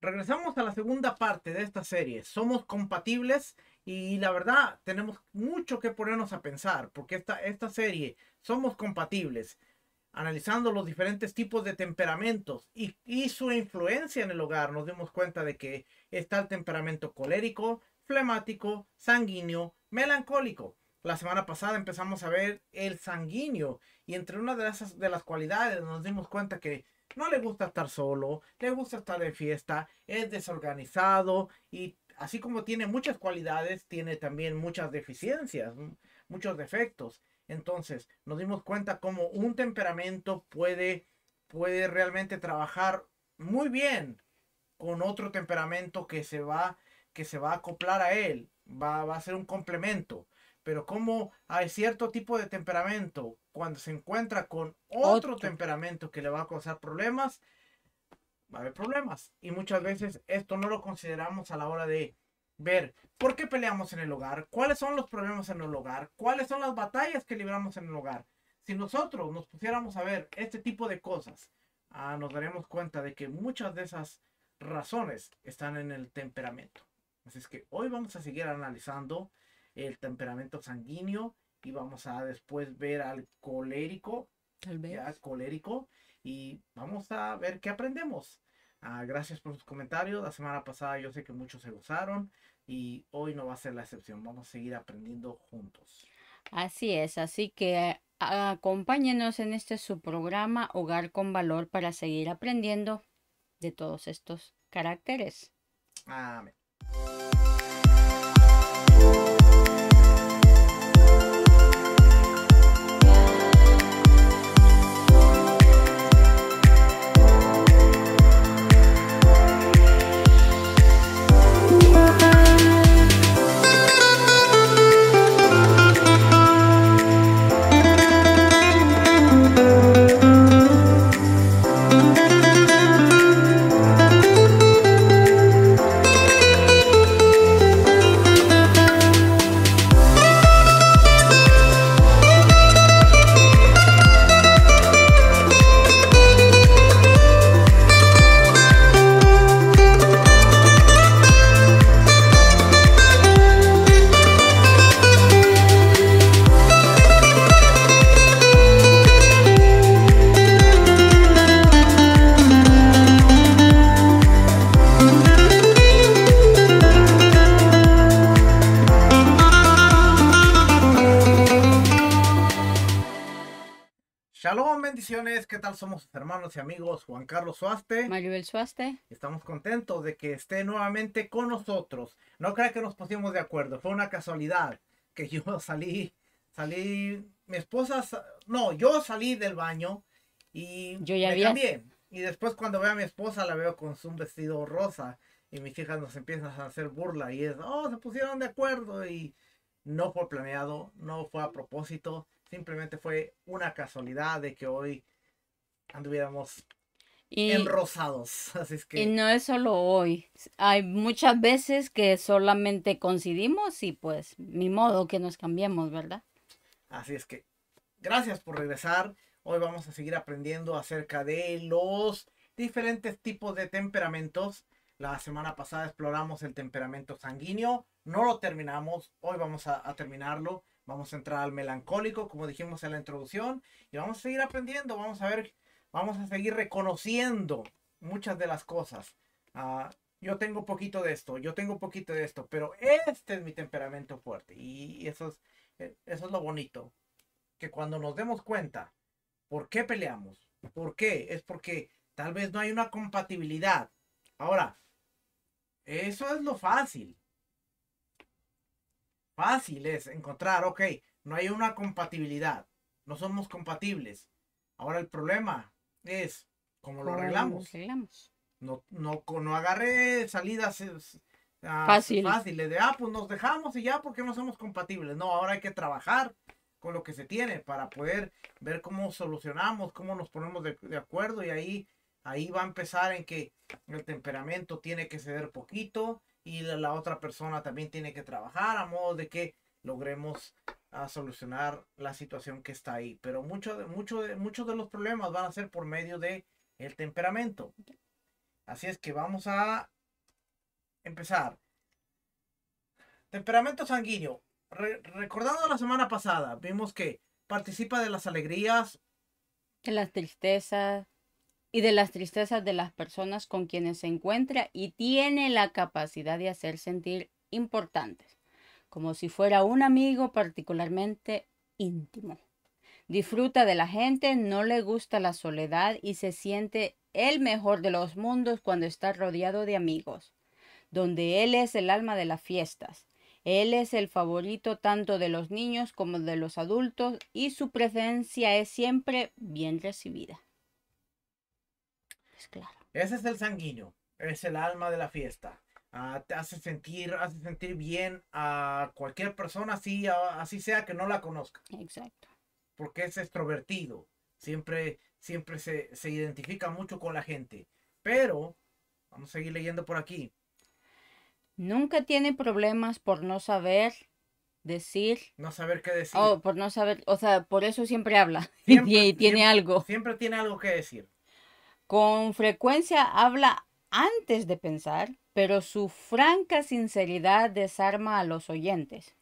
regresamos a la segunda parte de esta serie. Somos compatibles y la verdad tenemos mucho que ponernos a pensar porque esta, esta serie, somos compatibles, analizando los diferentes tipos de temperamentos y, su influencia en el hogar, nos dimos cuenta de que está el temperamento colérico, flemático, sanguíneo, melancólico. La semana pasada empezamos a ver el sanguíneo y entre una de las, de las cualidades nos dimos cuenta que no le gusta estar solo, le gusta estar en fiesta, es desorganizado y así como tiene muchas cualidades, tiene también muchas deficiencias, muchos defectos. Entonces, nos dimos cuenta cómo un temperamento puede, puede realmente trabajar muy bien con otro temperamento que se va, que se va a acoplar a él, va, va a ser un complemento. Pero como hay cierto tipo de temperamento cuando se encuentra con otro, temperamento que le va a causar problemas, va a haber problemas. Y muchas veces esto no lo consideramos a la hora de ver por qué peleamos en el hogar, cuáles son los problemas en el hogar, cuáles son las batallas que libramos en el hogar. Si nosotros nos pusiéramos a ver este tipo de cosas, ah, nos daremos cuenta de que muchas de esas razones están en el temperamento. Así es que hoy vamos a seguir analizando el temperamento sanguíneo y vamos a después ver al colérico. Tal vez. colérico. Y vamos a ver qué aprendemos. Ah, gracias por sus comentarios. La semana pasada yo sé que muchos se gozaron y hoy no va a ser la excepción. Vamos a seguir aprendiendo juntos. Así es, así que ah, acompáñenos en este su programa Hogar con Valor para seguir aprendiendo de todos estos caracteres. Amén. Shalom, bendiciones. ¿Qué tal somos hermanos y amigos? Juan Carlos Suaste. Maribel Suaste. Estamos contentos de que esté nuevamente con nosotros. No crea que nos pusimos de acuerdo. Fue una casualidad que yo salí, salí, mi esposa, no, yo salí del baño y yo ya me Y después cuando veo a mi esposa la veo con su vestido rosa y mis hijas nos empiezan a hacer burla y es, oh, se pusieron de acuerdo y no fue planeado, no fue a propósito Simplemente fue una casualidad de que hoy anduviéramos en enrosados. Así es que... Y no es solo hoy. Hay muchas veces que solamente coincidimos y pues mi modo que nos cambiemos, ¿verdad? Así es que gracias por regresar. Hoy vamos a seguir aprendiendo acerca de los diferentes tipos de temperamentos. La semana pasada exploramos el temperamento sanguíneo, no lo terminamos, hoy vamos a terminarlo. Vamos a entrar al melancólico, como dijimos en la introducción, y vamos a seguir aprendiendo, vamos a ver, vamos a seguir reconociendo muchas de las cosas. Ah, yo tengo poquito de esto, yo tengo poquito de esto, pero este es mi temperamento fuerte. Y eso es, e, eso es lo bonito, que cuando nos demos cuenta por qué peleamos, por qué, es porque tal vez no hay una compatibilidad. Ahora, eso es lo fácil fácil es encontrar, ok, no hay una compatibilidad, no somos compatibles. Ahora el problema es cómo lo arreglamos. No, no, no agarré salidas ah, fáciles de, ah, pues nos dejamos y ya porque no somos compatibles. No, ahora hay que trabajar con lo que se tiene para poder ver cómo solucionamos, cómo nos ponemos de, acuerdo y ahí, ahí va a empezar en que el temperamento tiene que ceder poquito, y la, otra persona también tiene que trabajar a modo de que logremos ah, solucionar la situación que está ahí. Pero mucho de, mucho de, muchos de los problemas van a ser por medio de el temperamento. Así es que vamos a empezar. Temperamento sanguíneo. recordando la semana pasada, vimos que participa de las alegrías. De las tristezas y de las tristezas de las personas con quienes se encuentra y tiene la capacidad de hacer sentir importantes, como si fuera un amigo particularmente íntimo. Disfruta de la gente, no le gusta la soledad y se siente el mejor de los mundos cuando está rodeado de amigos, donde él es el alma de las fiestas. Él es el favorito tanto de los niños como de los adultos y su presencia es siempre bien recibida. Pues, claro. Ese es el sanguíneo, es el alma de la fiesta. Ah, te hace sentir, hace sentir bien a cualquier persona, así, así sea que no la conozca. Exacto. Porque es extrovertido, siempre, siempre se, identifica mucho con la gente. Pero, vamos a seguir leyendo por aquí. Nunca tiene problemas por no saber decir. No saber qué decir. Oh, por no saber, o sea, por eso siempre habla y tiene algo. Siempre tiene algo que decir. Con frecuencia habla antes de pensar, pero su franca sinceridad desarma a los oyentes.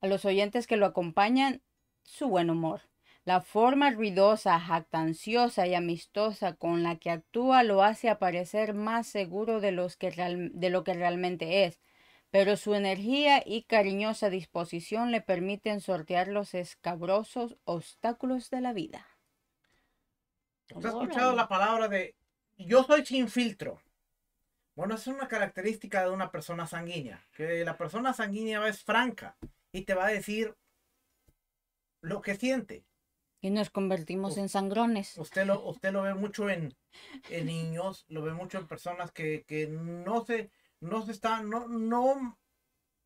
A los oyentes que lo acompañan, su buen humor. La forma ruidosa, jactanciosa y amistosa con la que actúa lo hace aparecer más seguro de, de lo que realmente es, pero su energía y cariñosa disposición le permiten sortear los escabrosos obstáculos de la vida. ¿Usted ha escuchado la palabra de yo soy sin filtro? Bueno, es una característica de una persona sanguínea, que la persona sanguínea es franca y te va a decir lo que siente. Y nos convertimos en sangrones. Usted lo, usted lo ve mucho en, niños, lo ve mucho en personas que, no se, no se están, no, no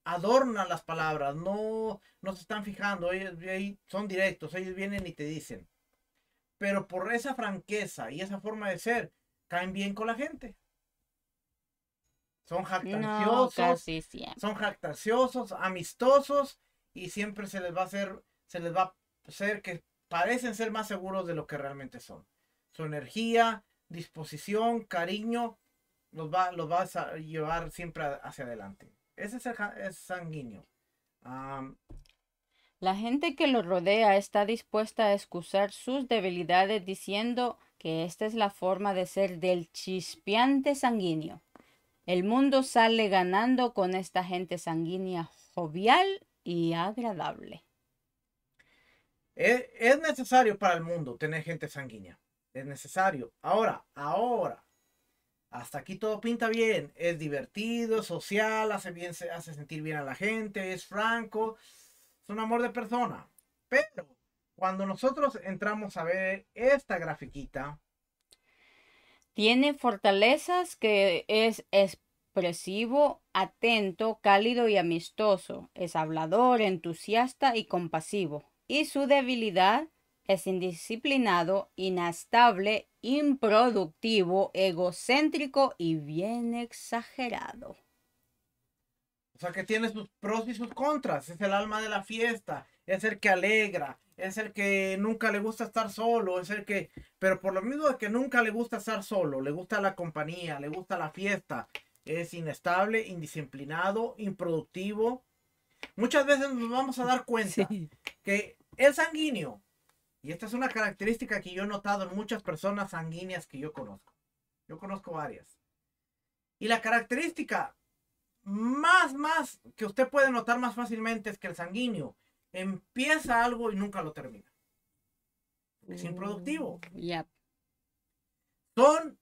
adornan las palabras, no, no se están fijando, son directos, ellos vienen y te dicen pero por esa franqueza y esa forma de ser, caen bien con la gente. Son jactanciosos, son amistosos y siempre se les va a hacer, se les va a hacer que parecen ser más seguros de lo que realmente son. Su energía, disposición, cariño, los va, a llevar siempre hacia adelante. Ese es el sanguíneo. La gente que lo rodea está dispuesta a excusar sus debilidades diciendo que esta es la forma de ser del chispeante sanguíneo. El mundo sale ganando con esta gente sanguínea jovial y agradable. E, es, necesario para el mundo tener gente sanguínea. Es necesario. Ahora, ahora. Hasta aquí todo pinta bien. Es divertido, social, hace, bien, hace sentir bien a la gente, es franco un amor de persona. Pero cuando nosotros entramos a ver esta grafiquita. Tiene fortalezas que es expresivo, atento, cálido y amistoso. Es hablador, entusiasta y compasivo. Y su debilidad es indisciplinado, inestable, improductivo, egocéntrico y bien exagerado. O sea, que tiene sus pros y sus contras. Es el alma de la fiesta, es el que alegra, es el que nunca le gusta estar solo, es el que... Pero por lo mismo de que nunca le gusta estar solo, le gusta la compañía, le gusta la fiesta. Es inestable, indisciplinado, improductivo. Muchas veces nos vamos a dar cuenta que es sanguíneo, y esta es una característica que yo he notado en muchas personas sanguíneas que yo conozco. Yo conozco varias. Y la característica más, más, que usted puede notar más fácilmente es que el sanguíneo empieza algo y nunca lo termina. Es improductivo. Mm, Son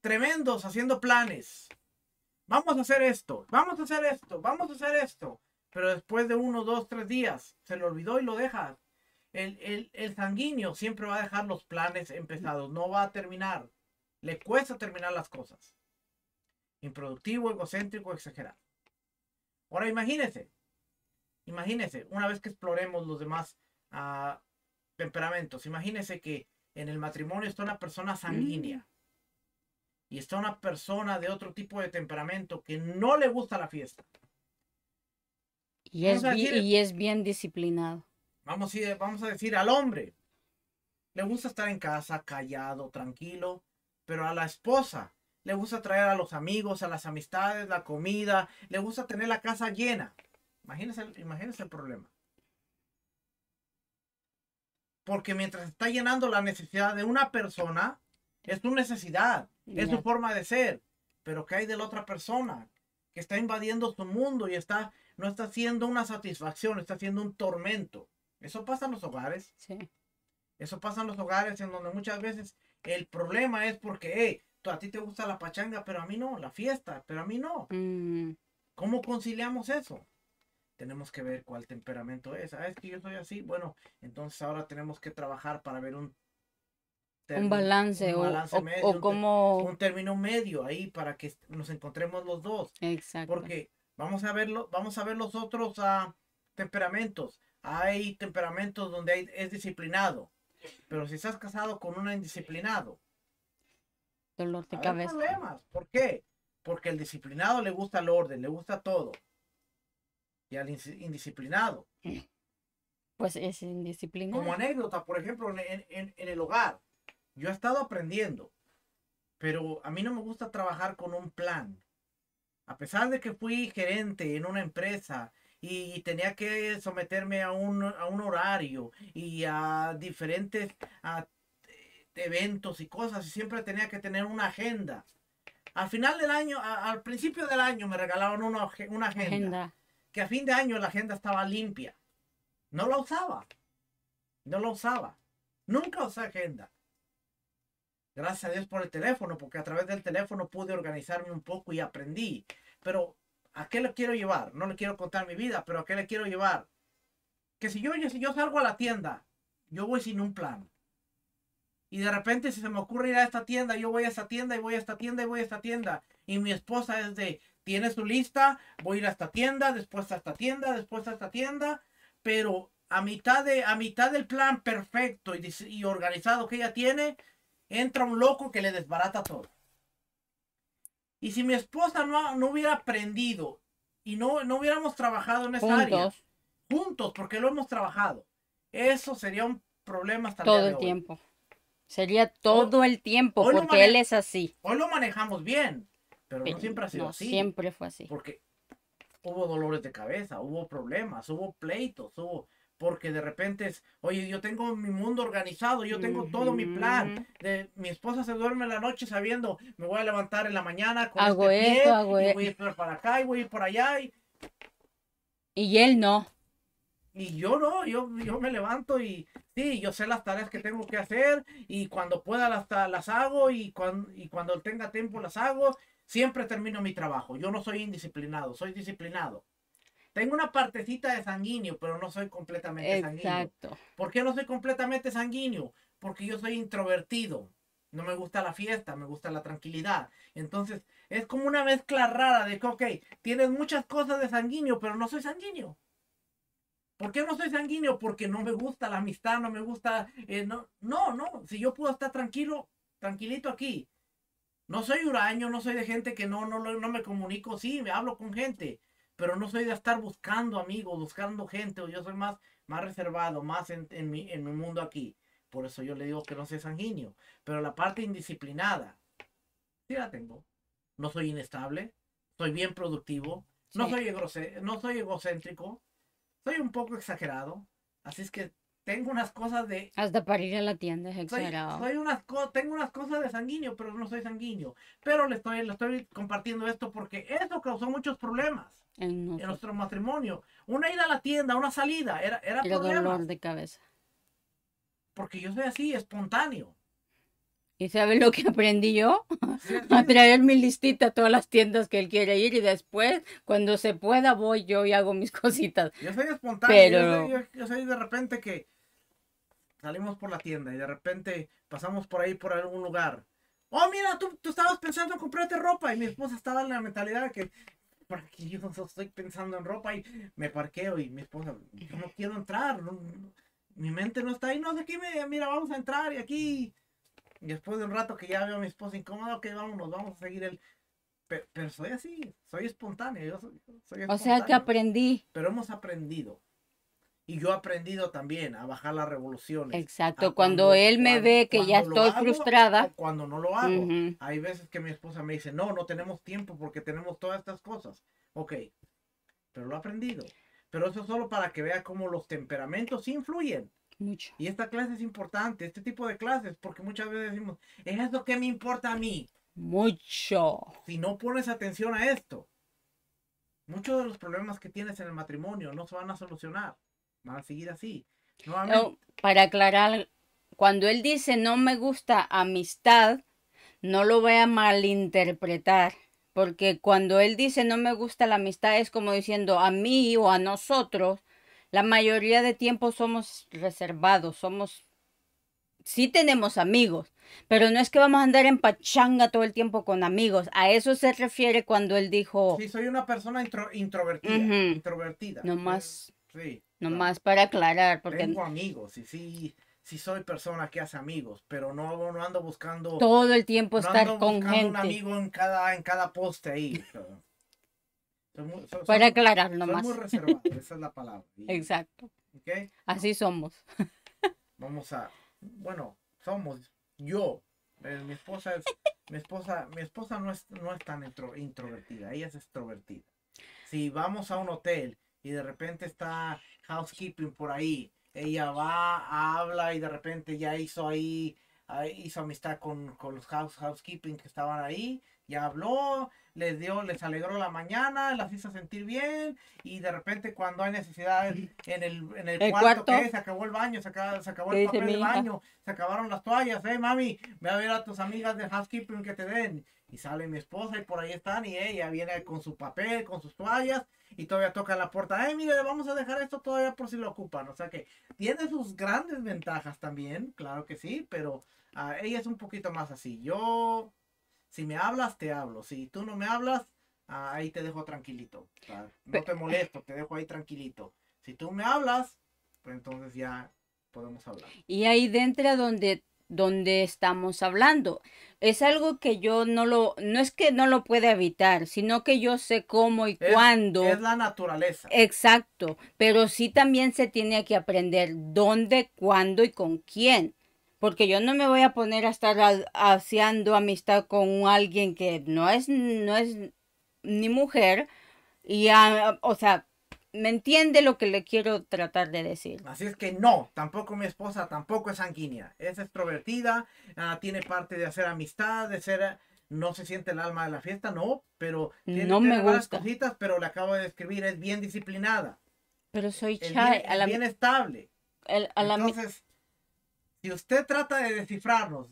tremendos haciendo planes. Vamos a hacer esto, vamos a hacer esto, vamos a hacer esto. Pero después de uno, dos, tres días, se lo olvidó y lo deja. El, el sanguíneo siempre va a dejar los planes empezados, no va a terminar. Le cuesta terminar las cosas. Improductivo, egocéntrico, exagerado. Ahora imagínese. Imagínese. una vez que exploremos los demás ah, temperamentos, Imagínese que en el matrimonio está una persona sanguínea mm. y está una persona de otro tipo de temperamento que no le gusta la fiesta. Y es, bien, y es bien disciplinado. Vamos vamos a decir al hombre, le gusta estar en casa, callado, tranquilo, pero a la esposa le gusta traer a los amigos, a las amistades, la comida, le gusta tener la casa llena. Imagínense, el problema. Porque mientras está llenando la necesidad de una persona, es tu necesidad, es tu forma de ser. Pero ¿qué hay de la otra persona? Que está invadiendo su mundo y está, no está haciendo una satisfacción, está haciendo un tormento. Eso pasa en los hogares. Eso pasa en los hogares en donde muchas veces el problema es porque, a ti te gusta la pachanga, pero a mí no, la fiesta, pero a mí no. Mm. ¿Cómo conciliamos eso? Tenemos que ver cuál temperamento es. Ah, es que yo soy así. Bueno, entonces ahora tenemos que trabajar para ver un, un balance, o, medio, un un término medio ahí para que nos encontremos los dos. Exacto. Porque vamos a verlo, vamos a ver los otros ah, temperamentos. Hay temperamentos donde hay, es disciplinado, pero si estás casado con un indisciplinado, problemas. ¿Por qué? Porque al disciplinado le gusta el orden, le gusta todo. Y al indisciplinado. Pues es indisciplinado. Como anécdota, por ejemplo, en, el hogar, yo he estado aprendiendo, pero a mí no me gusta trabajar con un plan. A pesar de que fui gerente en una empresa y, tenía que someterme a un, a un horario y a diferentes a eventos y cosas y siempre tenía que tener una agenda. Al final del año, al principio del año me regalaron una, agenda, que a fin de año la agenda estaba limpia. No la usaba. No la usaba. Nunca usé agenda. Gracias a Dios por el teléfono, porque a través del teléfono pude organizarme un poco y aprendí. Pero, ¿a qué le quiero llevar? No le quiero contar mi vida, pero ¿a qué le quiero llevar? Que si yo, si yo salgo a la tienda, yo voy sin un plan. Y de repente si se me ocurre ir a esta tienda, yo voy a esta tienda y voy a esta tienda y voy a esta tienda. Y mi esposa es de, tiene su lista, voy a ir a esta tienda, después a esta tienda, después a esta tienda. Pero a mitad, de, a mitad del plan perfecto y, organizado que ella tiene, entra un loco que le desbarata todo. Y si mi esposa no, no hubiera aprendido y no, hubiéramos trabajado en esa área, juntos, porque lo hemos trabajado, eso sería un problema hasta el, día el tiempo. Sería todo el tiempo, porque él es así. Hoy lo manejamos bien, pero, no siempre ha sido no, así. Siempre fue así. Porque hubo dolores de cabeza, hubo problemas, hubo pleitos, hubo porque de repente es, oye, yo tengo mi mundo organizado, yo tengo todo mi plan. De, mi esposa se duerme en la noche sabiendo, me voy a levantar en la mañana con hago este esto, pie, hago y e-". voy a ir para acá y voy a ir para allá. Y... y, él no. Y yo no, yo, yo me levanto y sí, yo sé las tareas que tengo que hacer y cuando pueda las, las hago y, cuando, y cuando tenga tiempo las hago, siempre termino mi trabajo. Yo no soy indisciplinado, soy disciplinado. Tengo una partecita de sanguíneo, pero no soy completamente Exacto. ¿Por qué no soy completamente sanguíneo? Porque yo soy introvertido. No me gusta la fiesta, me gusta la tranquilidad. Entonces, es como una mezcla rara de que, ok, tienes muchas cosas de sanguíneo, pero no soy sanguíneo. ¿Por qué no soy sanguíneo? Porque no me gusta la amistad, no me gusta... Eh, no, no, no, si yo puedo estar tranquilo, tranquilito aquí. No soy huraño, no soy de gente que no, no, no me comunico, sí, me hablo con gente, pero no soy de estar buscando amigos, buscando gente, o yo soy más, más reservado, más en, mi, en mi mundo aquí. Por eso yo le digo que no soy sanguíneo. Pero la parte indisciplinada, sí la tengo. No soy inestable, soy bien productivo, no, soy, no soy egocéntrico, soy un poco exagerado, así es que tengo unas cosas de... Hasta para ir a la tienda es exagerado. Soy, unas tengo unas cosas de sanguíneo, pero no soy sanguíneo. Pero le estoy, estoy compartiendo esto porque eso causó muchos problemas en nuestro, matrimonio. Una ida a la tienda, una salida, era, era, era dolor de cabeza. Porque yo soy así, espontáneo. ¿Y sabes lo que aprendí yo? A traer mi listita a todas las tiendas que él quiere ir y después, cuando se pueda, voy yo y hago mis cositas. Yo soy espontáneo. Yo, soy, de repente que salimos por la tienda y de repente pasamos por ahí por algún lugar. Oh, mira, tú, estabas pensando en comprarte ropa y mi esposa estaba en la mentalidad que porque yo no estoy pensando en ropa y me parqueo y mi esposa, yo no quiero entrar, mi mente no está ahí, no sé qué, mira, vamos a entrar y aquí después de un rato que ya veo a mi esposa incómoda, ok, nos vamos a seguir el... Pero, soy así, soy espontáneo, yo soy, O sea que aprendí. Pero hemos aprendido. Y yo he aprendido también a bajar las revoluciones. Exacto, cuando, él me ve que ya estoy frustrada. Cuando no lo hago. Hay veces que mi esposa me dice, no, no tenemos tiempo porque tenemos todas estas cosas. Ok, pero lo he aprendido. Pero eso es solo para que vea cómo los temperamentos influyen. Y esta clase es importante, este tipo de clases, porque muchas veces decimos, ¿es esto que me importa a mí? Mucho. Si no pones atención a esto, muchos de los problemas que tienes en el matrimonio no se van a solucionar, van a seguir así. Oh, para aclarar, cuando él dice no me gusta amistad, no lo voy a malinterpretar. Porque cuando él dice no me gusta la amistad es como diciendo a mí o a nosotros la mayoría de tiempo somos reservados, somos... Sí tenemos amigos, pero no es que vamos a andar en pachanga todo el tiempo con amigos. A eso se refiere cuando él dijo... Sí, soy una persona introvertida. Introvertida. Nomás... Pues, Nomás para aclarar. Porque... Tengo amigos, y sí soy persona que hace amigos, pero no, no ando buscando todo el tiempo estar con gente. un amigo en cada en cada poste ahí. Para aclarar nomás. Somos reservados, esa es la palabra. Exacto. Así somos. Vamos a, bueno, somos yo. Eh, mi esposa mi esposa, mi esposa no es, no es tan introvertida, ella es extrovertida. Si vamos a un hotel y de repente está housekeeping por ahí, ella va, habla y de repente ya hizo ahí, ah, hizo amistad con, los housekeeping que estaban ahí ya habló, les dio, les alegró la mañana, las hizo sentir bien y de repente cuando hay necesidad en el, el, cuarto, se acabó el baño, se acabó, el papel del baño, se acabaron las toallas, eh mami, ve a ver a tus amigas de housekeeping que te den. Y sale mi esposa y por ahí están y ella viene con su papel, con sus toallas y todavía toca la puerta. Eh, mire, vamos a dejar esto todavía por si lo ocupan. O sea que tiene sus grandes ventajas también, claro que sí, pero ah, ella es un poquito más así. Yo si me hablas, te hablo. Si tú no me hablas, ah, ahí te dejo tranquilito. no te molesto, te dejo ahí tranquilito. Si tú me hablas, pues entonces ya podemos hablar. Y ahí dentro donde donde estamos hablando. Es algo que yo no lo, no es que no lo pueda evitar, sino que yo sé cómo y cuándo. Es la naturaleza. Exacto, pero sí también se tiene que aprender dónde, cuándo y con quién porque yo no me voy a poner a estar haciendo amistad con alguien que no es, no es ni mujer, y, o sea, me entiende lo que le quiero tratar de decir. Así es que no, tampoco mi esposa tampoco es sanguínea, es extrovertida, ah, tiene parte de hacer amistad, de ser, no se siente el alma de la fiesta, no, pero tiene, no cositas, pero le acabo de describir, es bien disciplinada. Pero soy chai. Es bien, bien estable. Entonces, si usted trata de descifrarnos.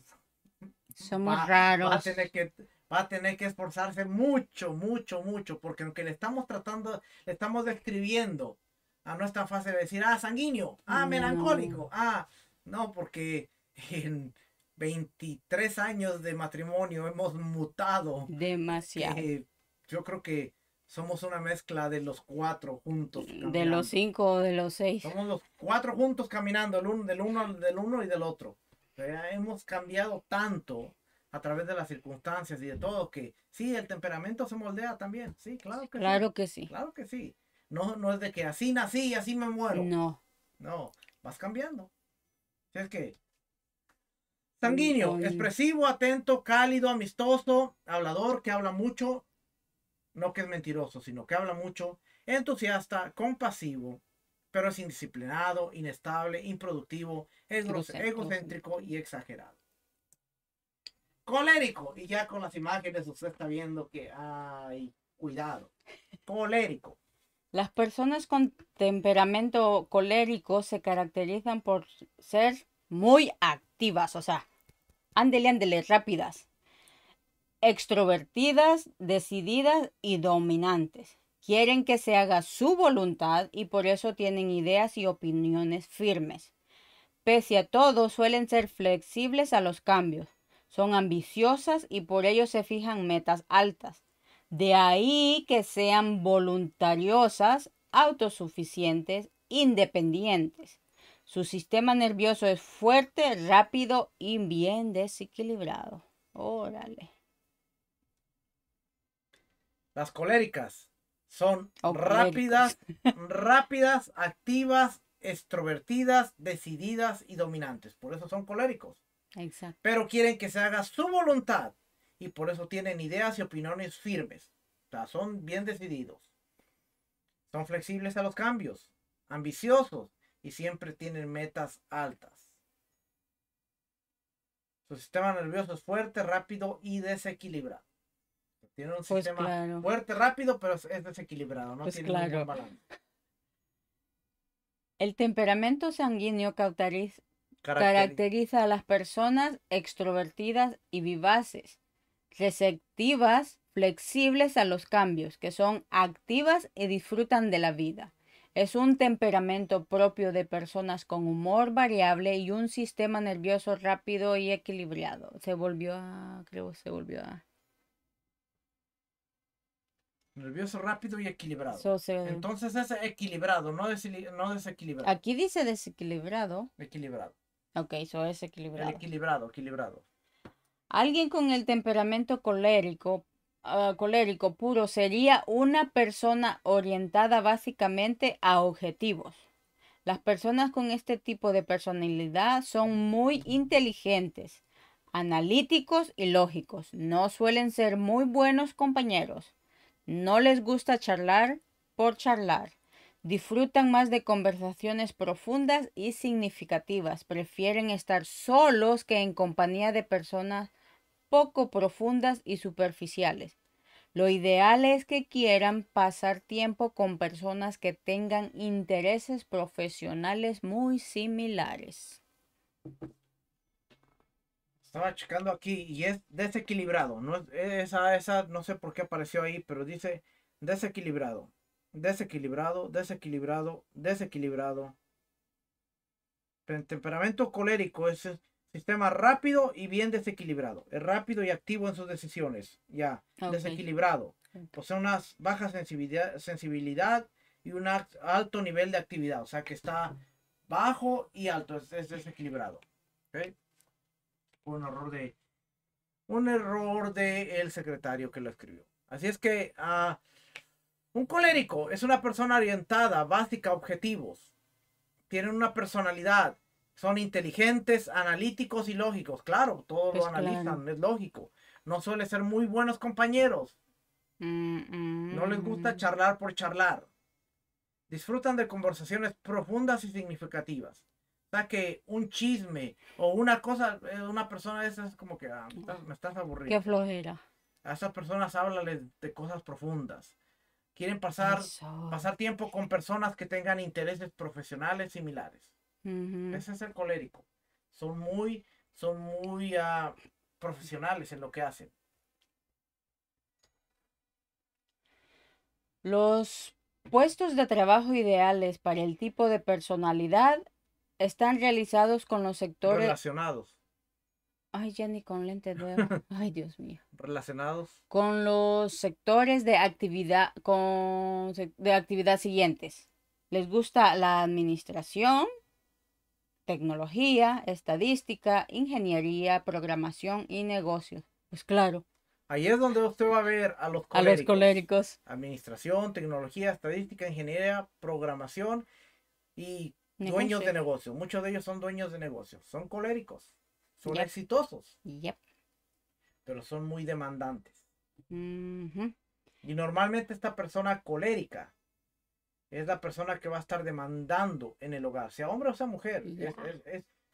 somos va, raros. Va a, tener que, va a tener que esforzarse mucho, mucho, mucho, porque que le estamos tratando, le estamos describiendo, A ah, nuestra fase de decir, ah, sanguíneo, ah, melancólico, ah, no, porque en 23 años de matrimonio hemos mutado. Demasiado. Eh, yo creo que somos una mezcla de los cuatro juntos. De los cinco o de los seis. Somos los cuatro juntos caminando, del, uno, del uno y del otro. hemos cambiado tanto a través de las circunstancias y de todo que sí, el temperamento se moldea también. Sí, claro que claro sí. que sí. Claro que sí. No, no es de que así nací y así me muero. No. No, vas cambiando. es que sanguíneo, expresivo, atento, cálido, amistoso, hablador, que habla mucho, no que es mentiroso, sino que habla mucho, entusiasta, compasivo, pero es indisciplinado, inestable, improductivo, egocéntrico y exagerado. Colérico, y ya con las imágenes usted está viendo que hay cuidado. Colérico. Las personas con temperamento colérico se caracterizan por ser muy activas, o sea, ándele, ándele, rápidas extrovertidas, decididas y dominantes. Quieren que se haga su voluntad y por eso tienen ideas y opiniones firmes. Pese a todo, suelen ser flexibles a los cambios. Son ambiciosas y por ello se fijan metas altas. De ahí que sean voluntariosas, autosuficientes, independientes. Su sistema nervioso es fuerte, rápido y bien desequilibrado. Órale. Las coléricas son rápidas, rápidas, activas, extrovertidas, decididas y dominantes. Por eso son coléricos. Exacto. Pero quieren que se haga su voluntad y por eso tienen ideas y opiniones firmes. O sea, son bien decididos. Son flexibles a los cambios, ambiciosos y siempre tienen metas altas. Su sistema nervioso es fuerte, rápido y desequilibrado. Tiene un pues sistema fuerte, rápido, pero es desequilibrado, no pues tiene claro. El temperamento sanguíneo caracteriza. a las personas extrovertidas y vivaces, receptivas, flexibles a los cambios, que son activas y disfrutan de la vida. Es un temperamento propio de personas con humor variable y un sistema nervioso rápido y equilibrado. Se volvió a, creo, se volvió a. Nervioso rápido y equilibrado. Entonces es equilibrado, no, no desequilibrado. Aquí dice desequilibrado. Equilibrado. Ok, eso es equilibrado. equilibrado, equilibrado. Alguien con el temperamento colérico, ah, colérico puro sería una persona orientada básicamente a objetivos. Las personas con este tipo de personalidad son muy inteligentes, analíticos y lógicos. No suelen ser muy buenos compañeros. No les gusta charlar por charlar. Disfrutan más de conversaciones profundas y significativas. Prefieren estar solos que en compañía de personas poco profundas y superficiales. Lo ideal es que quieran pasar tiempo con personas que tengan intereses profesionales muy similares. Estaba checando aquí y es desequilibrado. No esa, esa, no sé por qué apareció ahí, pero dice desequilibrado. Desequilibrado, desequilibrado, desequilibrado. temperamento colérico es sistema rápido y bien desequilibrado. Es rápido y activo en sus decisiones. Ya, desequilibrado. Posee una baja sensibilidad, sensibilidad y un alto nivel de actividad. O sea que está bajo y alto, es, desequilibrado un error de un error de el secretario que lo escribió. Así es que uh, un colérico es una persona orientada, básica, objetivos. Tienen una personalidad, son inteligentes, analíticos y lógicos. Claro, todos lo pues analizan, es lógico. No suele ser muy buenos compañeros. No les gusta charlar por charlar. Disfrutan de conversaciones profundas y significativas que un chisme o una cosa, eh, una persona de esas es como que ah, me, estás, aburriendo. aburrido. Qué flojera. A esas personas háblales de cosas profundas. Quieren pasar, pasar tiempo con personas que tengan intereses profesionales similares. Ese es el colérico. Son muy, son muy ah, profesionales en lo que hacen. Los puestos de trabajo ideales para el tipo de personalidad están realizados con los sectores relacionados. Ay, ya ni con lentes veo. Ay, Dios mío. Relacionados con los sectores de actividad con de actividad siguientes. Les gusta la administración, tecnología, estadística, ingeniería, programación y negocios. Pues claro. Ahí es donde usted va a ver a los coléricos. A los coléricos. Administración, tecnología, estadística, ingeniería, programación y dueños de negocio, Muchos de ellos son dueños de negocios. Son coléricos. Son exitosos. Pero son muy demandantes. Y normalmente esta persona colérica es la persona que va a estar demandando en el hogar, sea hombre o sea mujer. Es,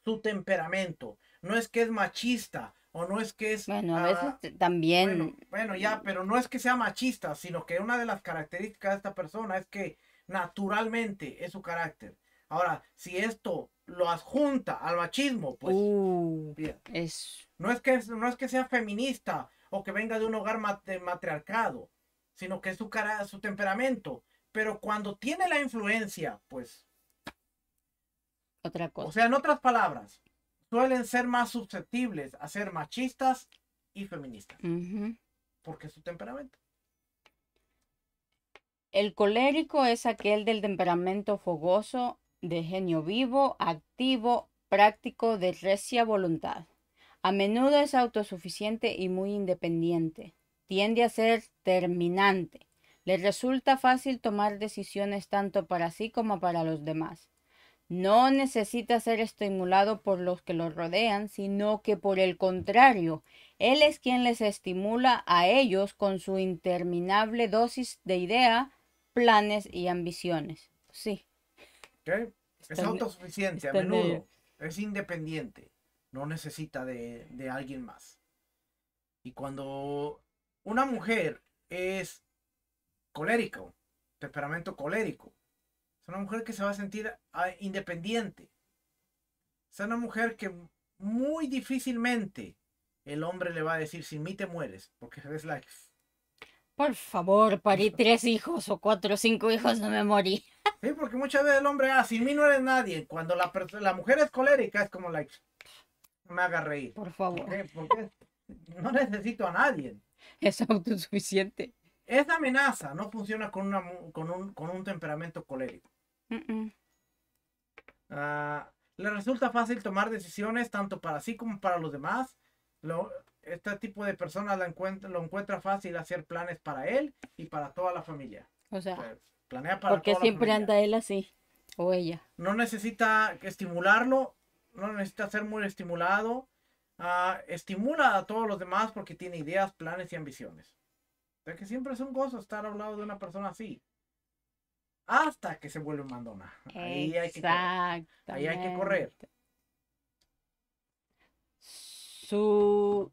su temperamento. No es que es machista o no es que es... Bueno, ah, también... bueno, ya, pero no es que sea machista, sino que una de las características de esta persona es que naturalmente es su carácter. Ahora, si esto lo adjunta al machismo, pues uh, es... No, es que, no es que sea feminista o que venga de un hogar matriarcado, sino que es su, cara, su temperamento. Pero cuando tiene la influencia, pues... Otra cosa. O sea, en otras palabras, suelen ser más susceptibles a ser machistas y feministas. Porque es su temperamento. El colérico es aquel del temperamento fogoso de genio vivo, activo, práctico, de recia voluntad. A menudo es autosuficiente y muy independiente. Tiende a ser terminante. Le resulta fácil tomar decisiones tanto para sí como para los demás. No necesita ser estimulado por los que lo rodean, sino que por el contrario, él es quien les estimula a ellos con su interminable dosis de idea, planes y ambiciones. Sí, es autosuficiente a menudo. Es independiente. No necesita de, alguien más. Y cuando una mujer es colérico, temperamento colérico, es una mujer que se va a sentir ah, independiente. Es una mujer que muy difícilmente el hombre le va a decir, si mí te mueres, porque es la por favor, parí tres hijos o cuatro o cinco hijos, no me morí. Sí, porque muchas veces el hombre, ah, sin mí no eres nadie. Cuando la, mujer es colérica, es como, like, me haga reír. Por favor. no necesito a nadie. Es autosuficiente. Esa amenaza no funciona con, con, un, temperamento colérico. Ah, le resulta fácil tomar decisiones tanto para sí como para los demás. Lo, este tipo de persona lo encuentra, fácil hacer planes para él y para toda la familia. O sea, planea para porque siempre anda él así o ella. No necesita estimularlo, no necesita ser muy estimulado. Ah, estimula a todos los demás porque tiene ideas, planes y ambiciones. O sea que siempre es un gozo estar al lado de una persona así. Hasta que se vuelve mandona. Ahí hay Ahí hay que correr. Su,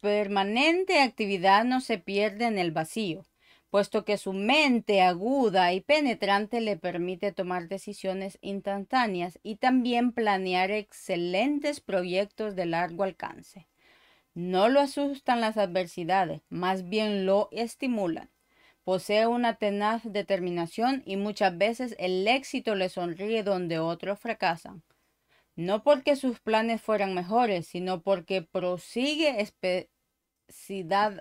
permanente actividad no se pierde en el vacío, puesto que su mente aguda y penetrante le permite tomar decisiones instantáneas y también planear excelentes proyectos de largo alcance. No lo asustan las adversidades, más bien lo estimulan. Posee una tenaz determinación y muchas veces el éxito le sonríe donde otros fracasan no porque sus planes fueran mejores, sino porque prosigue eh,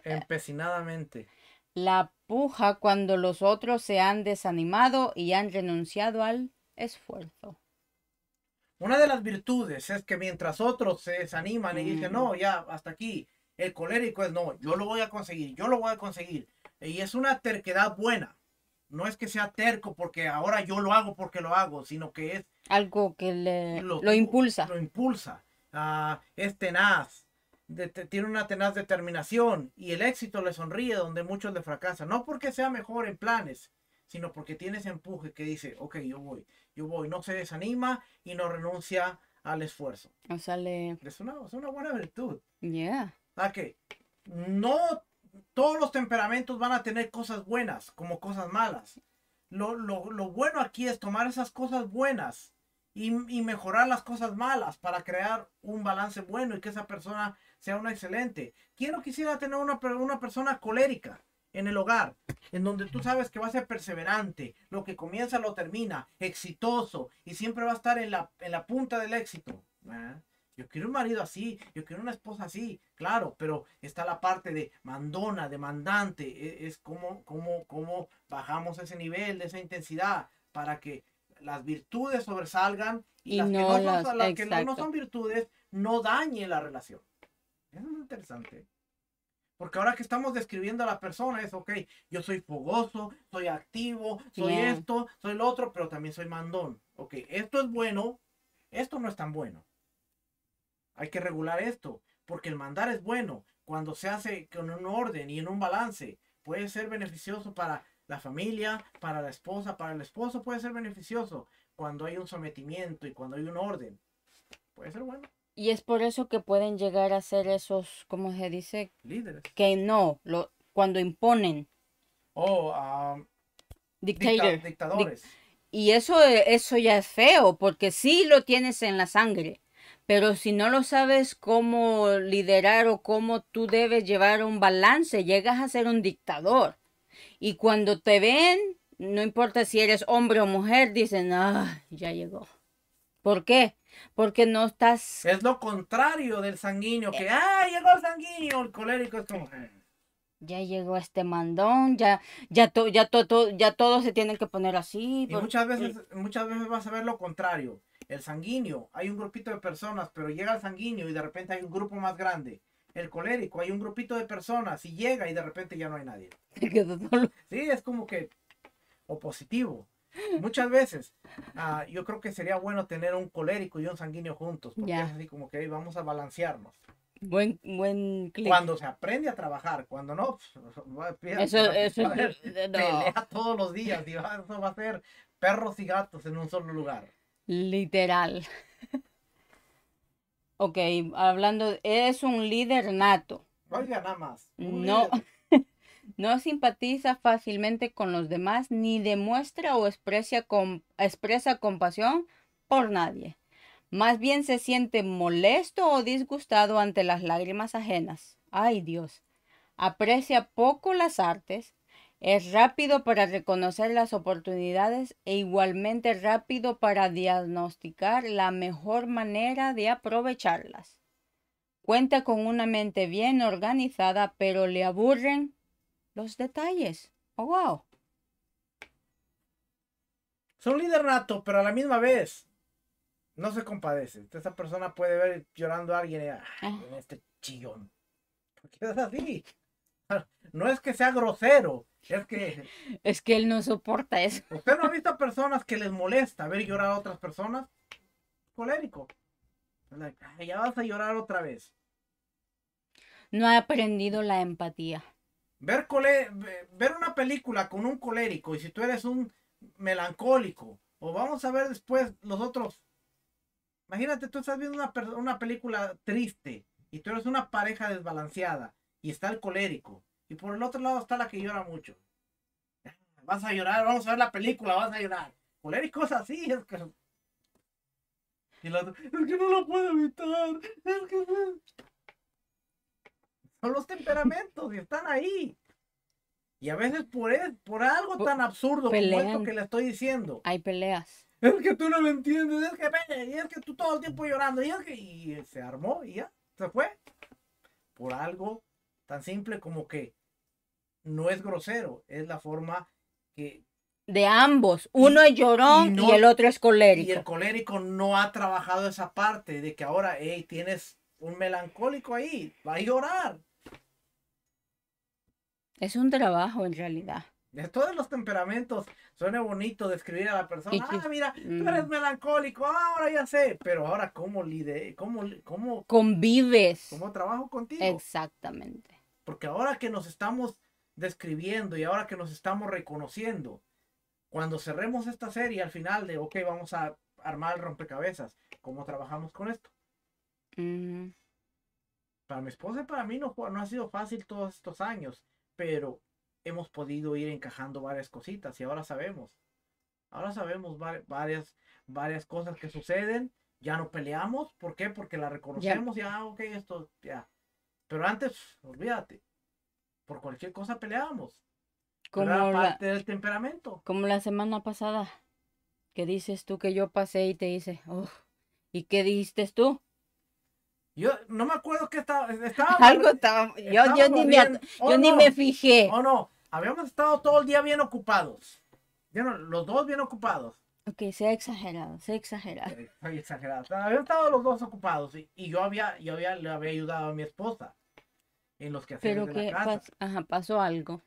empecinadamente la puja cuando los otros se han desanimado y han renunciado al esfuerzo. Una de las virtudes es que mientras otros se desaniman y dicen, no, mm. ya, hasta aquí, el colérico es, no, yo lo voy a conseguir, yo lo voy a conseguir. Y es una terquedad buena no es que sea terco porque ahora yo lo hago porque lo hago, sino que es... Algo que le, lo, impulsa. Lo impulsa. Ah, es tenaz, tiene una tenaz determinación y el éxito le sonríe donde muchos le fracasan. No porque sea mejor en planes, sino porque tiene ese empuje que dice, ok, yo voy, yo voy, no se desanima y no renuncia al esfuerzo. Es una, buena virtud. Yeah. ¿A que No todos los temperamentos van a tener cosas buenas como cosas malas. Lo, bueno aquí es tomar esas cosas buenas y, mejorar las cosas malas para crear un balance bueno y que esa persona sea una excelente. Quiero quisiera tener una, una persona colérica en el hogar, en donde tú sabes que va a ser perseverante, lo que comienza lo termina, exitoso y siempre va a estar en la, en la punta del éxito. Ah. Yo quiero un marido así, yo quiero una esposa así, claro, pero está la parte de mandona, demandante, e, es, es como, como, bajamos ese nivel, de esa intensidad, para que las virtudes sobresalgan y, las, que, no son, que no, son virtudes no dañen la relación. es interesante. Porque ahora que estamos describiendo a la persona es, ok, yo soy fogoso, soy activo, soy esto, soy lo otro, pero también soy mandón. Ok, esto es bueno, esto no es tan bueno hay que regular esto, porque el mandar es bueno cuando se hace con un orden y en un balance. Puede ser beneficioso para la familia, para la esposa, para el esposo puede ser beneficioso cuando hay un sometimiento y cuando hay un orden. Puede ser bueno. Y es por eso que pueden llegar a ser esos, como se dice? Líderes. Que no, lo, cuando imponen. Oh, dictadores. y eso, eso ya es feo, porque si lo tienes en la sangre pero si no lo sabes cómo liderar o cómo tú debes llevar un balance, llegas a ser un dictador. Y cuando te ven, no importa si eres hombre o mujer, dicen, ah, ya llegó. ¿Por qué? Porque no estás... Es lo contrario del sanguíneo, que, eh. ah, llegó el sanguíneo, el colérico es Ya llegó este mandón, ya, ya, ya, ya todos se tienen que poner así. muchas, veces, muchas veces vas a ver lo contrario el sanguíneo, hay un grupito de personas, pero llega el sanguíneo y de repente hay un grupo más grande. El colérico, hay un grupito de personas y llega y de repente ya no hay nadie. Sí, es como que o positivo. Muchas veces ah, yo creo que sería bueno tener un colérico y un sanguíneo juntos, porque es así como que vamos a balancearnos. Buen, buen Cuando se aprende a trabajar, cuando no, pues, eso, pelea todos los días, y eso va a ser perros y gatos en un solo lugar. Literal. ok, hablando, es un líder nato. nada más. No, no simpatiza fácilmente con los demás, ni demuestra o expresa compasión por nadie. Más bien se siente molesto o disgustado ante las lágrimas ajenas. Ay Dios. Aprecia poco las artes, es rápido para reconocer las oportunidades e igualmente rápido para diagnosticar la mejor manera de aprovecharlas. Cuenta con una mente bien organizada, pero le aburren los detalles. ¡Oh, wow! Son líder rato pero a la misma vez no se compadece. Esta persona puede ver llorando a alguien ah. en este chillón. ¿Por qué es así? No es que sea grosero, es que... Es que él no soporta eso. ¿Usted no ha visto personas que les molesta ver llorar a otras personas? Colérico. Ya vas a llorar otra vez. No ha aprendido la empatía. Ver, ver una película con un colérico y si tú eres un melancólico o vamos a ver después los otros. Imagínate, tú estás viendo una, una película triste y tú eres una pareja desbalanceada y está el colérico y por el otro lado está la que llora mucho. Vas a llorar, vamos a ver la película, vas a llorar. y cosas así, es que... es que no lo puedo evitar. Es que... Son los temperamentos y están ahí. Y a veces por, por algo tan absurdo como esto que le estoy diciendo. Hay peleas. Es que tú no lo entiendes, es que y es que tú todo el tiempo llorando, y que y se armó y ya, se fue. Por algo tan simple como que no es grosero, es la forma que... De ambos, uno es llorón y, el otro es colérico. Y el colérico no ha trabajado esa parte de que ahora, hey, tienes un melancólico ahí, va a llorar. Es un trabajo en realidad. De todos los temperamentos, suena bonito describir a la persona. Ah, mira, tú mm. eres melancólico, ahora ya sé. Pero ahora, ¿cómo lidé? ¿Cómo, ¿Cómo convives? ¿Cómo trabajo contigo? Exactamente. Porque ahora que nos estamos describiendo y ahora que nos estamos reconociendo, cuando cerremos esta serie al final de, ok, vamos a armar el rompecabezas, ¿cómo trabajamos con esto? Para mi esposa y para mí no, no ha sido fácil todos estos años, pero hemos podido ir encajando varias cositas y ahora sabemos. Ahora sabemos varias, varias cosas que suceden. Ya no peleamos. ¿Por qué? Porque la reconocemos. Ya, ah, ya esto, ya. Pero antes, olvídate por cualquier cosa peleábamos. Como Era la, parte del temperamento. Como la semana pasada, que dices tú que yo pasé y te hice, ¿y qué dijiste tú? Yo no me acuerdo que estaba. Eh, Algo estaba. Yo, ni, me, oh, yo fijé. Oh, no. Habíamos estado todo el día bien ocupados. los dos bien ocupados. Ok, se ha exagerado, se ha exagerado. Eh, exagerado. Habían estado los dos ocupados y, y yo había, yo había, le había ayudado a mi esposa en los que Pero de que la casa. Pas Ajá, pasó algo.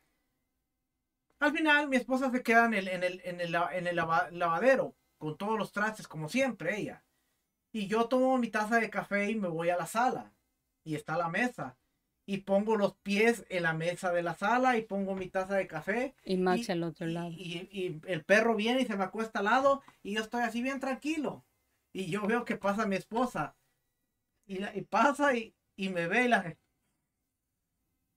Al final, mi esposa se queda en el, en el, en el, en el lavadero, con todos los trastes, como siempre, ella. Y yo tomo mi taza de café y me voy a la sala. Y está la mesa. Y pongo los pies en la mesa de la sala y pongo mi taza de café. Y marcha al otro lado. Y, el perro viene y se me acuesta al lado y yo estoy así bien tranquilo. Y yo veo que pasa mi esposa. Y, pasa y, y me ve y la,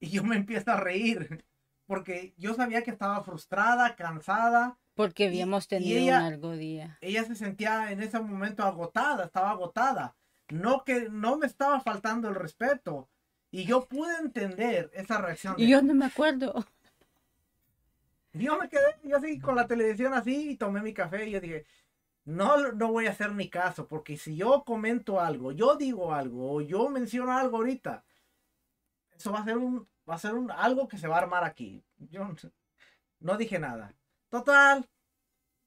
y yo me empiezo a reír, porque yo sabía que estaba frustrada, cansada. Porque habíamos tenido un largo día. Ella se sentía en ese momento agotada, estaba agotada. No que no me estaba faltando el respeto. Y yo pude entender esa reacción. Y yo no me acuerdo. Yo me quedé, yo así con la televisión así y tomé mi café y yo dije, no, no voy a hacer ni caso, porque si yo comento algo, yo digo algo, o yo menciono algo ahorita, eso va a ser un Va a ser un, algo que se va a armar aquí. Yo no dije nada. Total,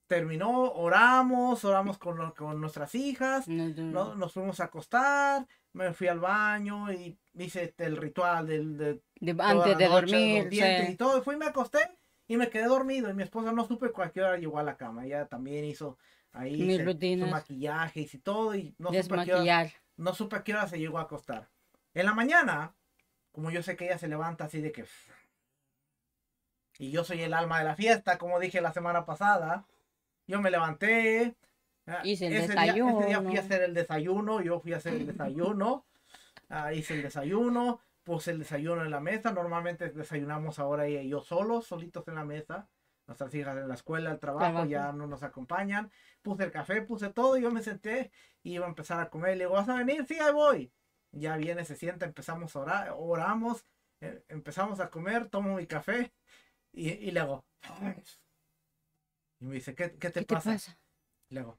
terminó, oramos, oramos con, con nuestras hijas, Nos, fuimos a acostar, me fui al baño y hice el ritual del, de, antes de dormir. y todo, fui, me acosté y me quedé dormido y mi esposa no supe cualquier hora llegó a la cama, ella también hizo ahí su maquillaje y todo y no supe, no supe a qué hora se llegó a acostar. En la mañana como yo sé que ella se levanta así de que... Y yo soy el alma de la fiesta, como dije la semana pasada. Yo me levanté. Ah, hice el desayuno. Día, día fui a hacer el desayuno, yo fui a hacer el desayuno. Ah, hice el desayuno, puse el desayuno en la mesa. Normalmente desayunamos ahora y yo solos, solitos en la mesa. Nuestras hijas en la escuela, el trabajo, ya no nos acompañan. Puse el café, puse todo, yo me senté y iba a empezar a comer. Le digo, ¿vas a venir? Sí, ahí voy ya viene, se sienta, empezamos a orar, oramos, eh, empezamos a comer, tomo mi café y, y le hago. Y me dice, ¿qué, qué, te, pasa? le hago,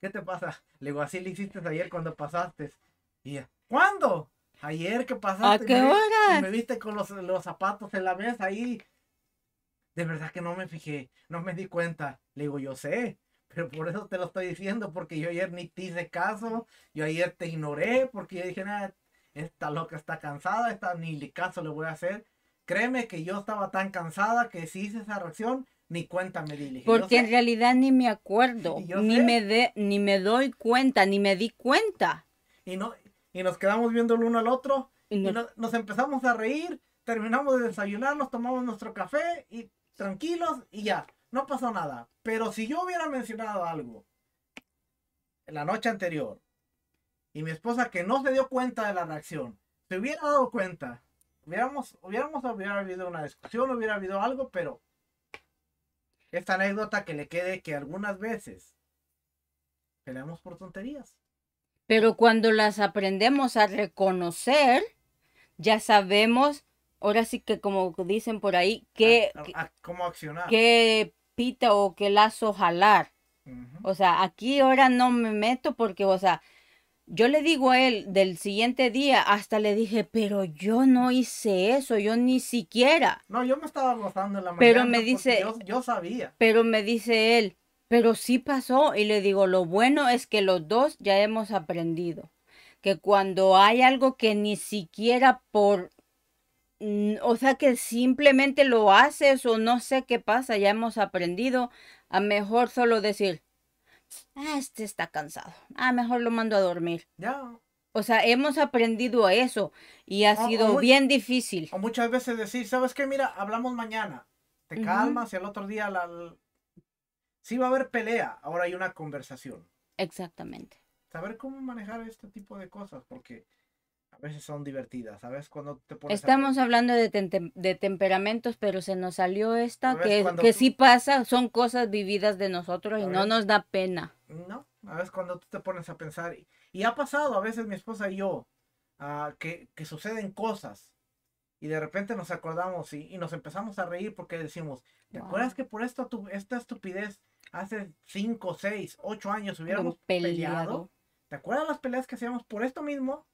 ¿qué te pasa? Le digo, así le hiciste ayer cuando pasaste. Y ella, ¿cuándo? Ayer que pasaste. qué Y me viste con los, los zapatos en la mesa ahí. De verdad que no me fijé, no me di cuenta. Le digo, yo sé, pero por eso te lo estoy diciendo, porque yo ayer ni te hice caso, yo ayer te ignoré, porque yo dije, nada, esta loca está cansada, esta ni caso le voy a hacer. Créeme que yo estaba tan cansada que si hice esa reacción, ni cuenta me di. Porque en realidad ni me acuerdo, ni me, de, ni me doy cuenta, ni me di cuenta. Y, no, y nos quedamos viendo el uno al otro, y, nos empezamos a reír, terminamos de desayunar, nos tomamos nuestro café y tranquilos y ya no pasó nada. Pero si yo hubiera mencionado algo en la noche anterior y mi esposa que no se dio cuenta de la reacción, se hubiera dado cuenta, hubiéramos, hubiéramos hubiera habido una discusión, hubiera habido algo, pero esta anécdota que le quede que algunas veces peleamos por tonterías. Pero cuando las aprendemos a reconocer, ya sabemos, ahora sí que como dicen por ahí, que... ¿Cómo accionar? Que pita o que lazo jalar. O sea, aquí ahora no me meto porque, o sea, yo le digo a él del siguiente día, hasta le dije, pero yo no hice eso, yo ni siquiera. No, yo me estaba gozando en la mañana. Pero me dice, yo, yo sabía. Pero me dice él, pero sí pasó. Y le digo, lo bueno es que los dos ya hemos aprendido que cuando hay algo que ni siquiera por Mm, o sea que simplemente lo haces o no sé qué pasa, ya hemos aprendido a mejor solo decir, ah, este está cansado, a ah, mejor lo mando a dormir. Ya. O sea, hemos aprendido a eso y ha sido bien difícil. O muchas veces decir, ¿sabes qué? Mira, hablamos mañana, te calmas y el otro día la, la... sí va a haber pelea, ahora hay una conversación. Exactamente. Saber cómo manejar este tipo de cosas, porque a veces son divertidas, veces Cuando te pones Estamos a... hablando de, de, temperamentos, pero se nos salió esta, que, que sí pasa, son cosas vividas de nosotros y no nos da pena. No, a veces cuando tú te pones a pensar, y, ha pasado a veces mi esposa y yo, ah, que, suceden cosas. Y de repente nos acordamos y, nos empezamos a reír porque decimos, ¿te acuerdas que por esto, esta estupidez hace 5, 6, 8 años hubiéramos peleado. peleado? ¿Te acuerdas las peleas que hacíamos por esto mismo?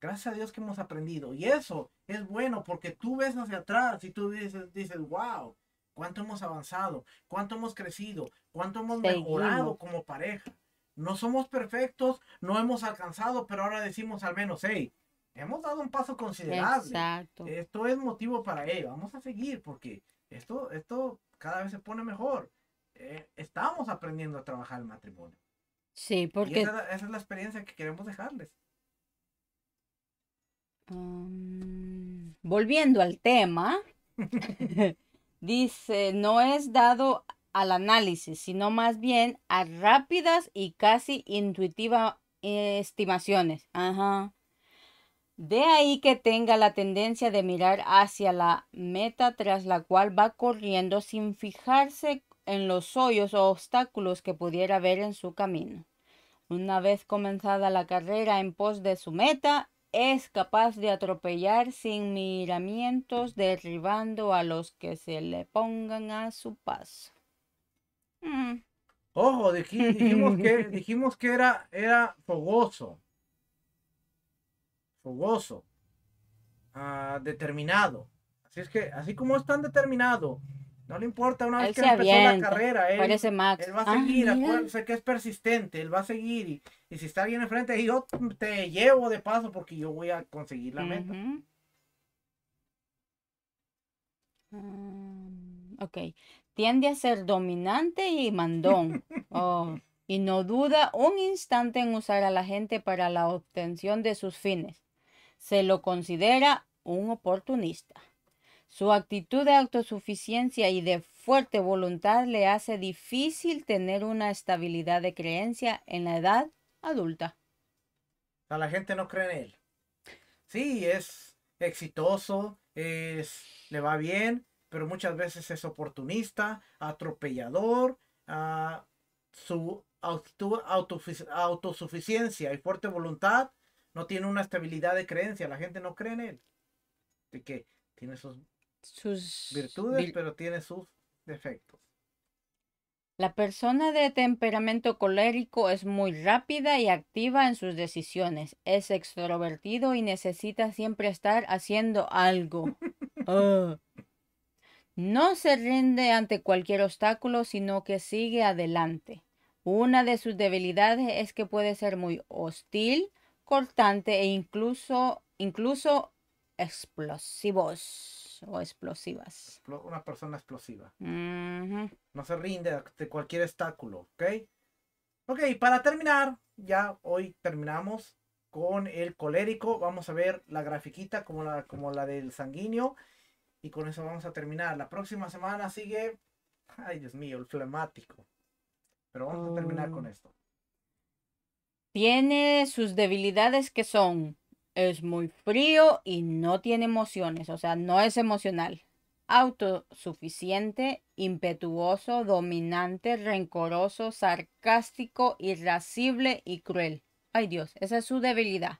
Gracias a Dios que hemos aprendido. Y eso es bueno porque tú ves hacia atrás y tú dices, dices wow, cuánto hemos avanzado, cuánto hemos crecido, cuánto hemos mejorado como pareja. No somos perfectos, no hemos alcanzado, pero ahora decimos al menos, hey, hemos dado un paso considerable. Exacto. Esto es motivo para ello. Vamos a seguir porque esto, esto cada vez se pone mejor. Eh, estamos aprendiendo a trabajar el matrimonio. Sí, porque... esa, es la experiencia que queremos dejarles volviendo al tema, dice, no es dado al análisis, sino más bien a rápidas y casi intuitivas estimaciones. De ahí que tenga la tendencia de mirar hacia la meta tras la cual va corriendo sin fijarse en los hoyos o obstáculos que pudiera ver en su camino. Una vez comenzada la carrera en pos de su meta, es capaz de atropellar sin miramientos, derribando a los que se le pongan a su paso. Mm. Ojo, dijimos, que, dijimos que era, era fogoso. Fogoso. Ah, determinado. Así es que, así como es tan determinado no le importa una vez que empezó la carrera, él, va a ah, seguir, que es persistente, él va a seguir y, si está bien enfrente, yo te llevo de paso porque yo voy a conseguir la meta. Ah, ok, tiende a ser dominante y mandón. Oh, y no duda un instante en usar a la gente para la obtención de sus fines. Se lo considera un oportunista. Su actitud de autosuficiencia y de fuerte voluntad le hace difícil tener una estabilidad de creencia en la edad adulta. la gente no cree en él. Sí, es exitoso, es, le va bien, pero muchas veces es oportunista, atropellador, ah, su autosuficiencia y fuerte voluntad no tiene una estabilidad de creencia, la gente no cree en él. ¿De que tiene esos sus virtudes, pero tiene sus defectos. La persona de temperamento colérico es muy rápida y activa en sus decisiones. Es extrovertido y necesita siempre estar haciendo algo. Ah. No se rinde ante cualquier obstáculo, sino que sigue adelante. Una de sus debilidades es que puede ser muy hostil, cortante e incluso, incluso explosivos o explosivas. Una persona explosiva. No se rinde de cualquier obstáculo, ¿ok? Ok, para terminar, ya hoy terminamos con el colérico. Vamos a ver la grafiquita como la, como la del sanguíneo. Y con eso vamos a terminar. La próxima semana sigue. Ay, Dios mío, el flemático. Pero vamos a terminar con oh. esto. Tiene sus debilidades que son es muy frío y no tiene emociones, o sea, no es emocional. Autosuficiente, impetuoso, dominante, rencoroso, sarcástico, irascible y cruel. Ay Dios, esa es su debilidad.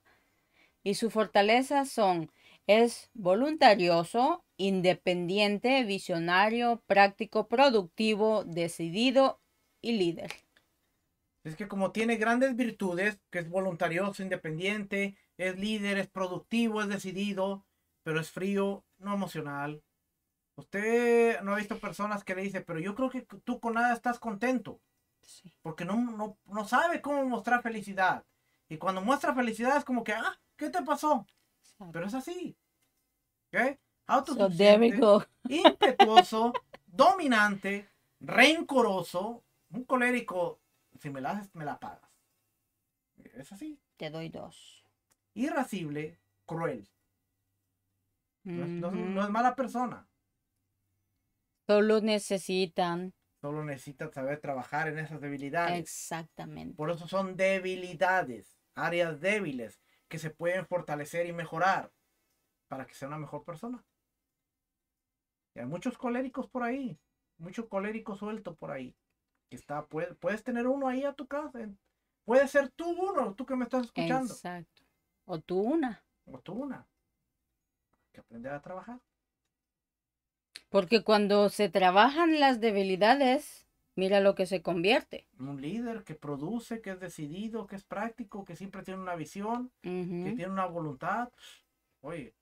Y su fortaleza son, es voluntarioso, independiente, visionario, práctico, productivo, decidido y líder. Es que como tiene grandes virtudes, que es voluntarioso, independiente, es líder, es productivo, es decidido, pero es frío, no emocional. Usted no ha visto personas que le dicen, pero yo creo que tú con nada estás contento. Sí. Porque no, sabe cómo mostrar felicidad. Y cuando muestra felicidad es como que, ah, ¿qué te pasó? Pero es así. qué Autosuficiente, impetuoso, dominante, rencoroso, un colérico, si me la haces, me la pagas. Es así. Te doy dos. Irracible. cruel. No es, mala persona. Solo necesitan. Solo necesitan saber trabajar en esas debilidades. Exactamente. Por eso son debilidades, áreas débiles que se pueden fortalecer y mejorar para que sea una mejor persona. Y hay muchos coléricos por ahí, mucho colérico suelto por ahí. Que está, puedes tener uno ahí a tu casa. Puede ser tú uno, tú que me estás escuchando. Exacto. O tú una. O tú una. que aprender a trabajar. Porque cuando se trabajan las debilidades, mira lo que se convierte. Un líder que produce, que es decidido, que es práctico, que siempre tiene una visión, que tiene una voluntad. Oye.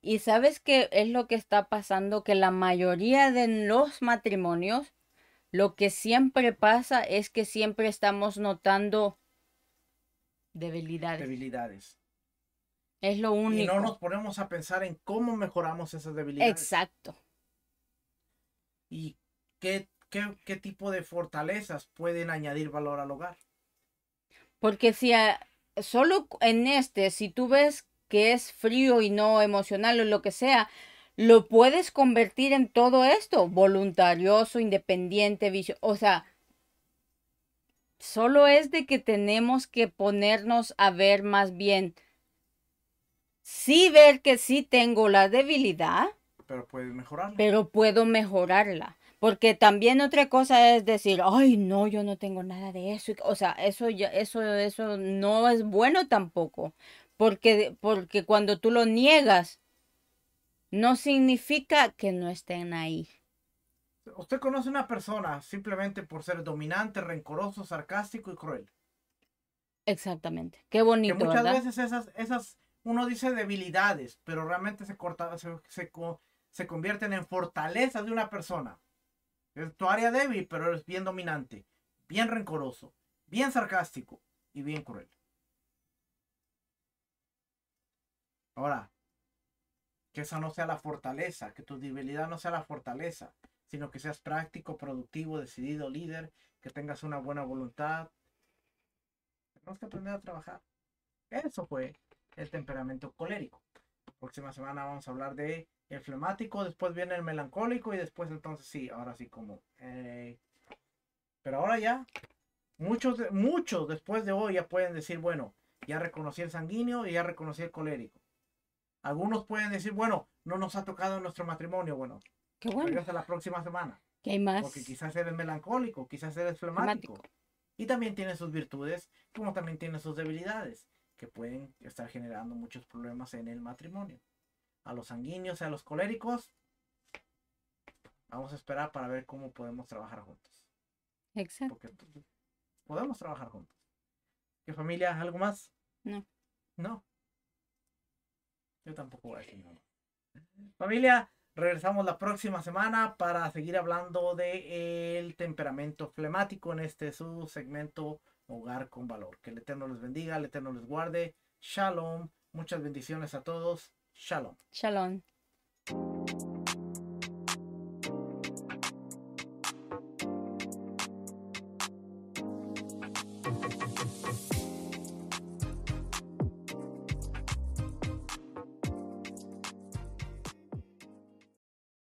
Y sabes qué es lo que está pasando, que la mayoría de los matrimonios, lo que siempre pasa es que siempre estamos notando Debilidades. Debilidades. Es lo único. Y no nos ponemos a pensar en cómo mejoramos esas debilidades. Exacto. Y qué, qué, tipo de fortalezas pueden añadir valor al hogar. Porque si solo en este, si tú ves que es frío y no emocional o lo que sea, lo puedes convertir en todo esto, voluntarioso, independiente, o sea, Solo es de que tenemos que ponernos a ver más bien. Sí ver que sí tengo la debilidad. Pero Pero puedo mejorarla. Porque también otra cosa es decir, ay, no, yo no tengo nada de eso. O sea, eso, ya, eso, eso no es bueno tampoco. Porque, porque cuando tú lo niegas, no significa que no estén ahí usted conoce una persona simplemente por ser dominante, rencoroso, sarcástico y cruel. Exactamente. Qué bonito. muchas veces esas, esas, uno dice debilidades, pero realmente se, corta, se, se, convierten en fortaleza de una persona. Es tu área débil, pero eres bien dominante, bien rencoroso, bien sarcástico y bien cruel. Ahora, que esa no sea la fortaleza, que tu debilidad no sea la fortaleza, sino que seas práctico, productivo, decidido, líder, que tengas una buena voluntad. Tenemos que aprender a trabajar. Eso fue el temperamento colérico. próxima semana vamos a hablar de el flemático, después viene el melancólico y después entonces sí, ahora sí como. Eh, pero ahora ya, muchos, muchos después de hoy ya pueden decir, bueno, ya reconocí el sanguíneo y ya reconocí el colérico. Algunos pueden decir, bueno, no nos ha tocado nuestro matrimonio. Bueno, Qué bueno. hasta la próxima semana. Que hay más? Porque quizás eres melancólico, quizás eres flemático. Y también tiene sus virtudes, como también tiene sus debilidades, que pueden estar generando muchos problemas en el matrimonio. A los sanguíneos y a los coléricos, vamos a esperar para ver cómo podemos trabajar juntos. Exacto. Porque podemos trabajar juntos. ¿Qué familia? ¿Algo más? No. No. Yo tampoco voy a Familia, Regresamos la próxima semana para seguir hablando de el temperamento flemático en este su segmento Hogar con Valor. Que el Eterno les bendiga, el Eterno les guarde. Shalom. Muchas bendiciones a todos. Shalom. Shalom.